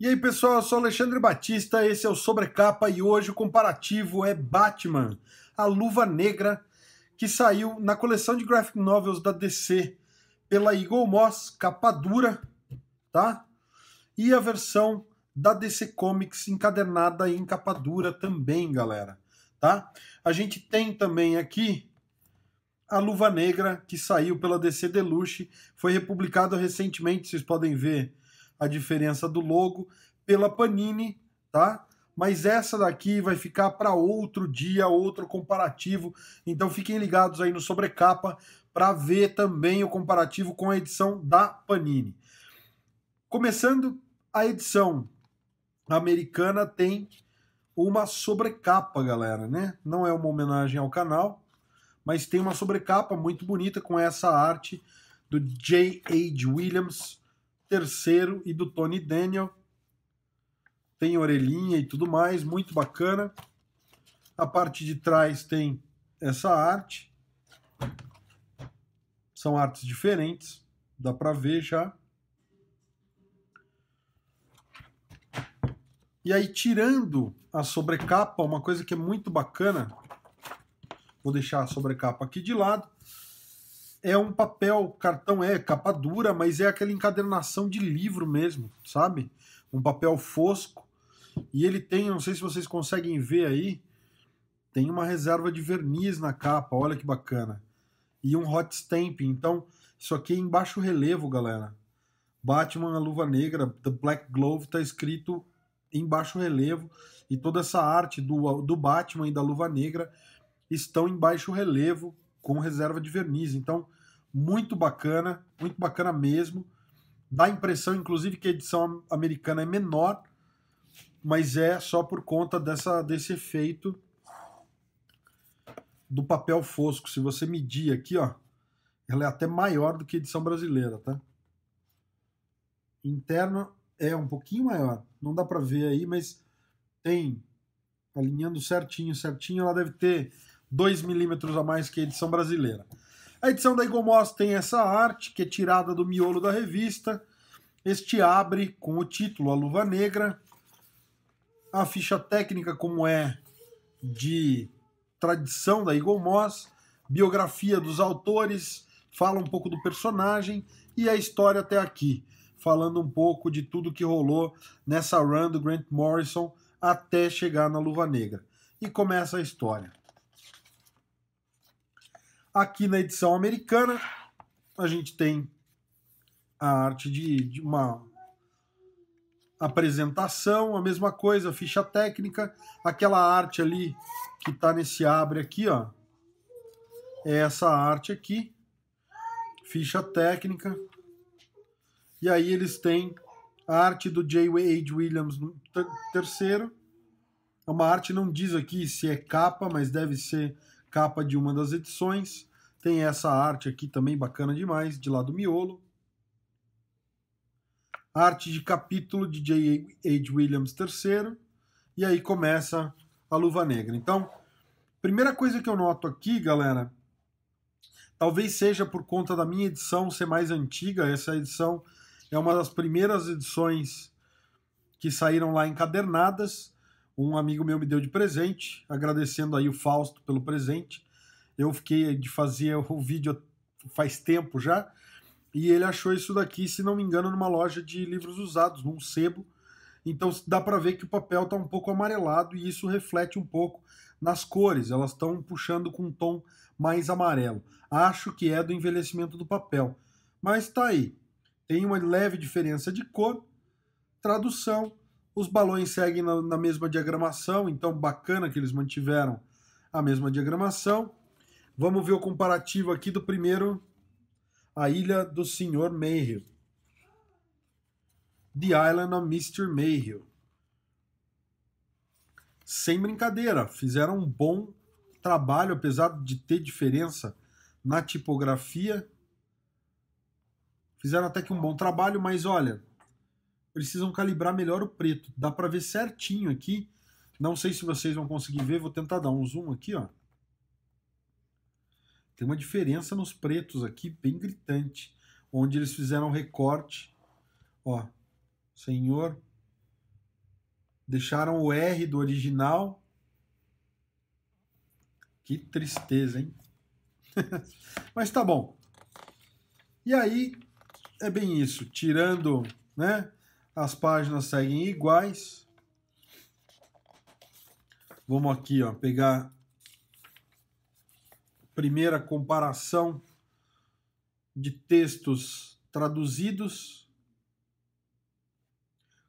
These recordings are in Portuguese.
E aí, pessoal, eu sou Alexandre Batista, esse é o Sobrecapa e hoje o comparativo é Batman, a Luva Negra, que saiu na coleção de graphic novels da DC pela Eagle Moss, capa dura, tá? E a versão da DC Comics encadernada em capa dura também, galera, tá? A gente tem também aqui a Luva Negra, que saiu pela DC Deluxe, foi republicado recentemente, vocês podem ver a diferença do logo pela Panini, tá? Mas essa daqui vai ficar para outro dia, outro comparativo. Então fiquem ligados aí no sobrecapa para ver também o comparativo com a edição da Panini. Começando a edição americana tem uma sobrecapa, galera, né? Não é uma homenagem ao canal, mas tem uma sobrecapa muito bonita com essa arte do J. H. Williams, terceiro e do Tony Daniel. Tem orelhinha e tudo mais, muito bacana. A parte de trás tem essa arte. São artes diferentes, dá para ver já. E aí, tirando a sobrecapa, uma coisa que é muito bacana, vou deixar a sobrecapa aqui de lado é um papel, cartão é capa dura, mas é aquela encadernação de livro mesmo, sabe? Um papel fosco. E ele tem, não sei se vocês conseguem ver aí, tem uma reserva de verniz na capa, olha que bacana. E um hot stamp, então isso aqui é em baixo relevo, galera. Batman, a luva negra, The Black Glove, está escrito em baixo relevo. E toda essa arte do, do Batman e da luva negra estão em baixo relevo com reserva de verniz. Então, muito bacana, muito bacana mesmo. Dá a impressão, inclusive, que a edição americana é menor, mas é só por conta dessa, desse efeito do papel fosco. Se você medir aqui, ó, ela é até maior do que a edição brasileira, tá? Interno é um pouquinho maior. Não dá para ver aí, mas tem alinhando certinho, certinho, ela deve ter 2 milímetros a mais que a edição brasileira. A edição da Igomós tem essa arte, que é tirada do miolo da revista. Este abre com o título A Luva Negra. A ficha técnica, como é de tradição da Igomós, biografia dos autores, fala um pouco do personagem e a história até aqui, falando um pouco de tudo que rolou nessa run do Grant Morrison até chegar na Luva Negra. E começa a história. Aqui na edição americana, a gente tem a arte de, de uma apresentação, a mesma coisa, ficha técnica, aquela arte ali que está nesse abre aqui, ó. É essa arte aqui, ficha técnica. E aí eles têm a arte do J. Wade Williams terceiro. É uma arte, não diz aqui se é capa, mas deve ser capa de uma das edições. Tem essa arte aqui também bacana demais, de lá do miolo. Arte de capítulo de J. H. Williams III. E aí começa a luva negra. Então, primeira coisa que eu noto aqui, galera, talvez seja por conta da minha edição ser mais antiga. Essa edição é uma das primeiras edições que saíram lá encadernadas um amigo meu me deu de presente, agradecendo aí o Fausto pelo presente. Eu fiquei de fazer o vídeo faz tempo já, e ele achou isso daqui, se não me engano, numa loja de livros usados, num sebo. Então dá para ver que o papel está um pouco amarelado e isso reflete um pouco nas cores, elas estão puxando com um tom mais amarelo. Acho que é do envelhecimento do papel, mas tá aí. Tem uma leve diferença de cor. Tradução: os balões seguem na, na mesma diagramação, então bacana que eles mantiveram a mesma diagramação. Vamos ver o comparativo aqui do primeiro, a Ilha do Senhor Mayhew. The Island of Mr. Mayhew. Sem brincadeira, fizeram um bom trabalho, apesar de ter diferença na tipografia. Fizeram até que um bom trabalho, mas olha, precisam calibrar melhor o preto. Dá para ver certinho aqui. Não sei se vocês vão conseguir ver, vou tentar dar um zoom aqui, ó. Tem uma diferença nos pretos aqui, bem gritante, onde eles fizeram recorte, ó. Senhor, deixaram o R do original. Que tristeza, hein? Mas tá bom. E aí é bem isso, tirando, né? As páginas seguem iguais. Vamos aqui, ó, pegar primeira comparação de textos traduzidos.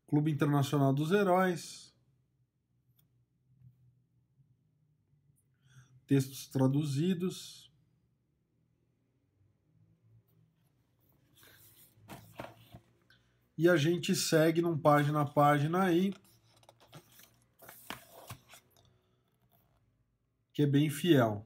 Clube Internacional dos Heróis. Textos traduzidos. e a gente segue num página a página aí, que é bem fiel.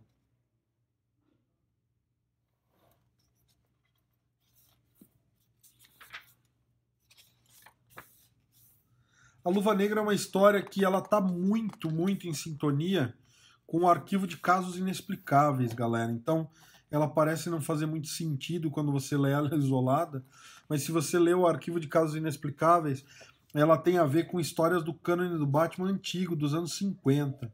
A Luva Negra é uma história que ela tá muito, muito em sintonia com o arquivo de casos inexplicáveis, galera. Então, ela parece não fazer muito sentido quando você lê ela isolada, mas se você lê o arquivo de casos inexplicáveis, ela tem a ver com histórias do cânone do Batman antigo, dos anos 50.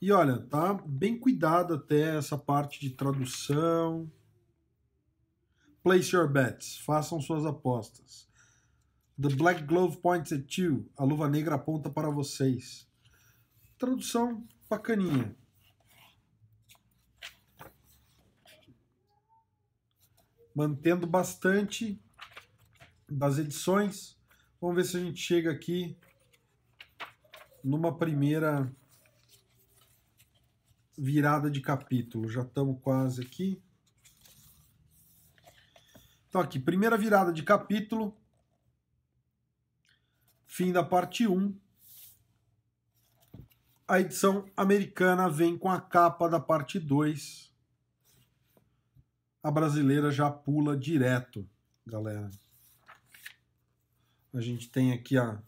E olha, tá bem cuidado até essa parte de tradução. Place your bets, façam suas apostas. The Black Glove points at you, a luva negra aponta para vocês. Tradução bacaninha. mantendo bastante das edições. Vamos ver se a gente chega aqui numa primeira virada de capítulo. Já estamos quase aqui. Então aqui, primeira virada de capítulo. Fim da parte 1. A edição americana vem com a capa da parte 2 a brasileira já pula direto, galera. A gente tem aqui a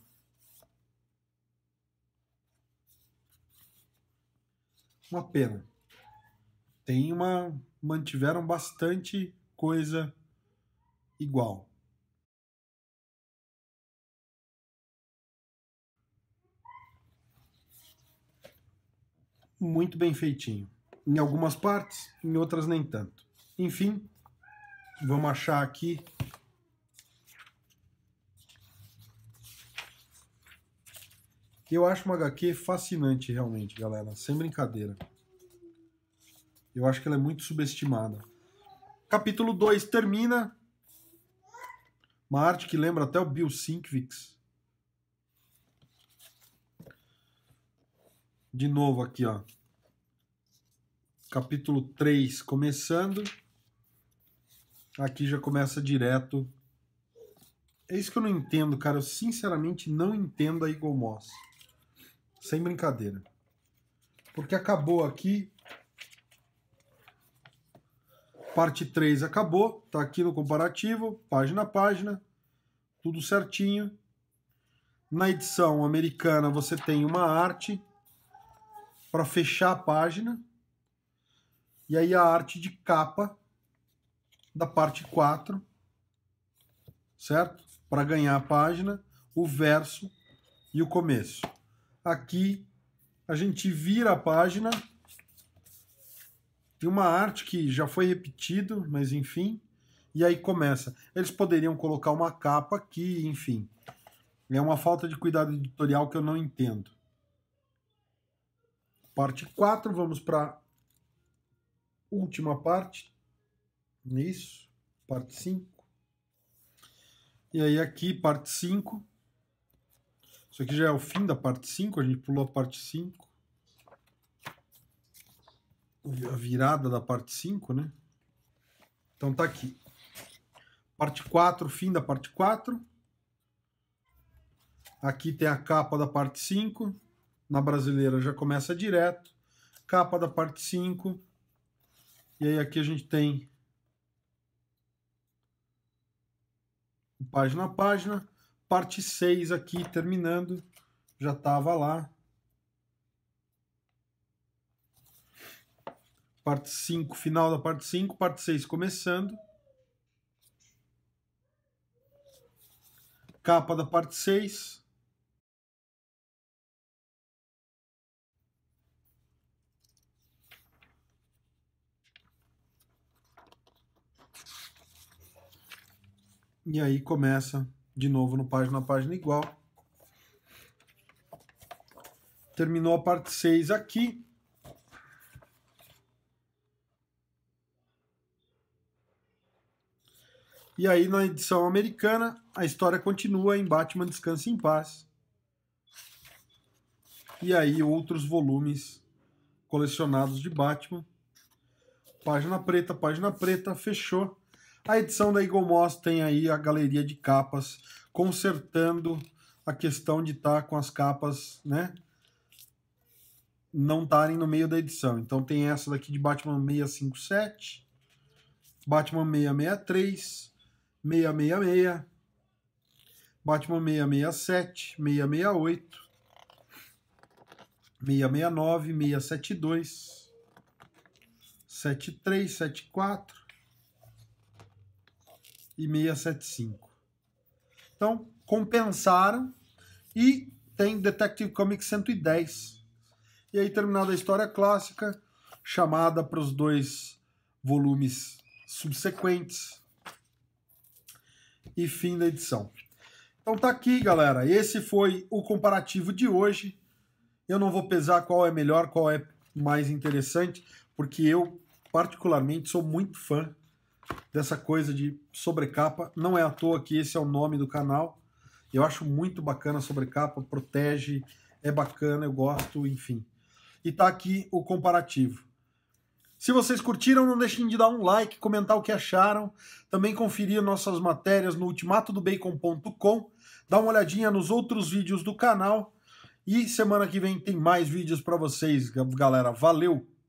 uma pena. Tem uma mantiveram bastante coisa igual. Muito bem feitinho. Em algumas partes, em outras nem tanto. Enfim, vamos achar aqui. Eu acho uma HQ fascinante, realmente, galera. Sem brincadeira. Eu acho que ela é muito subestimada. Capítulo 2 termina. Uma arte que lembra até o Bill Sienkiewicz. De novo aqui, ó. Capítulo 3 começando. Aqui já começa direto. É isso que eu não entendo, cara. Eu sinceramente não entendo a Eagle Moss. Sem brincadeira. Porque acabou aqui. Parte 3 acabou. Tá aqui no comparativo, página a página. Tudo certinho. Na edição americana você tem uma arte para fechar a página. E aí a arte de capa da parte 4, certo? Para ganhar a página, o verso e o começo. Aqui a gente vira a página. Tem uma arte que já foi repetido, mas enfim. E aí começa. Eles poderiam colocar uma capa aqui, enfim. É uma falta de cuidado editorial que eu não entendo. Parte 4, vamos para última parte, isso? Parte 5. E aí aqui, parte 5. Isso aqui já é o fim da parte 5, a gente pulou a parte 5. A virada da parte 5, né? Então tá aqui. Parte 4, fim da parte 4. Aqui tem a capa da parte 5. Na brasileira já começa direto. Capa da parte 5. E aí aqui a gente tem página a página. Parte 6 aqui terminando, já estava lá. Parte 5, final da parte 5, parte 6 começando. Capa da parte 6. E aí começa de novo no página a página igual. Terminou a parte 6 aqui. E aí, na edição americana, a história continua em Batman Descanse em Paz. E aí, outros volumes colecionados de Batman. Página preta, página preta, fechou. A edição da Eagle Moss tem aí a galeria de capas consertando a questão de estar tá com as capas, né? Não estarem no meio da edição. Então tem essa daqui de Batman 657, Batman 663, 666, Batman 667, 668, 669, 672, 73, 74, e 675. Então, compensaram e tem Detective Comics 110. E aí, terminada a história clássica, chamada para os dois volumes subsequentes. E fim da edição. Então tá aqui, galera. Esse foi o comparativo de hoje. Eu não vou pesar qual é melhor, qual é mais interessante, porque eu particularmente sou muito fã dessa coisa de sobrecapa. Não é à toa que esse é o nome do canal. Eu acho muito bacana a sobrecapa, protege, é bacana, eu gosto, enfim. E tá aqui o comparativo. Se vocês curtiram, não deixem de dar um like, comentar o que acharam, também conferir nossas matérias no ultimatodobacon.com, dá uma olhadinha nos outros vídeos do canal e semana que vem tem mais vídeos para vocês, galera. Valeu!